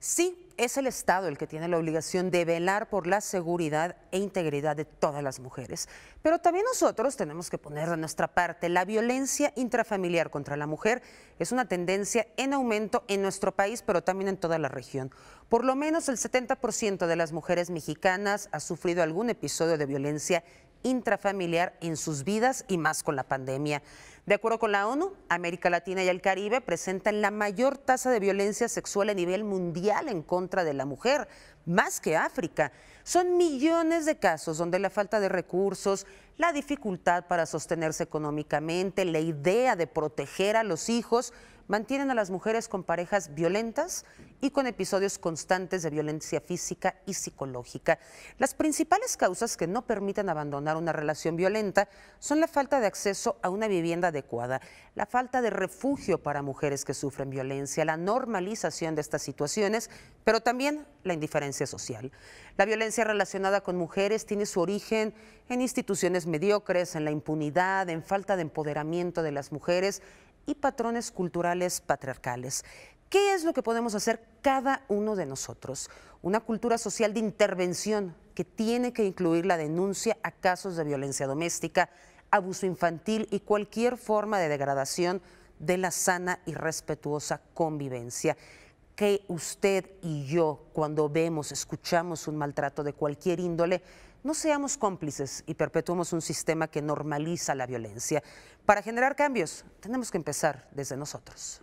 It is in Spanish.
Sí, es el Estado el que tiene la obligación de velar por la seguridad e integridad de todas las mujeres. Pero también nosotros tenemos que poner de nuestra parte. La violencia intrafamiliar contra la mujer es una tendencia en aumento en nuestro país, pero también en toda la región. Por lo menos el 70% de las mujeres mexicanas ha sufrido algún episodio de violencia intrafamiliar en sus vidas y más con la pandemia. De acuerdo con la ONU, América Latina y el Caribe presentan la mayor tasa de violencia sexual a nivel mundial en contra de la mujer, más que África. Son millones de casos donde la falta de recursos, la dificultad para sostenerse económicamente, la idea de proteger a los hijos, mantienen a las mujeres con parejas violentas y con episodios constantes de violencia física y psicológica. Las principales causas que no permiten abandonar una relación violenta son la falta de acceso a una vivienda adecuada, la falta de refugio para mujeres que sufren violencia, la normalización de estas situaciones, pero también la indiferencia social. La violencia relacionada con mujeres tiene su origen en instituciones mediocres, en la impunidad, en falta de empoderamiento de las mujeres y patrones culturales patriarcales. ¿Qué es lo que podemos hacer cada uno de nosotros? Una cultura social de intervención que tiene que incluir la denuncia a casos de violencia doméstica, abuso infantil y cualquier forma de degradación de la sana y respetuosa convivencia. Que usted y yo, cuando vemos, escuchamos un maltrato de cualquier índole, no seamos cómplices y perpetuemos un sistema que normaliza la violencia. Para generar cambios, tenemos que empezar desde nosotros.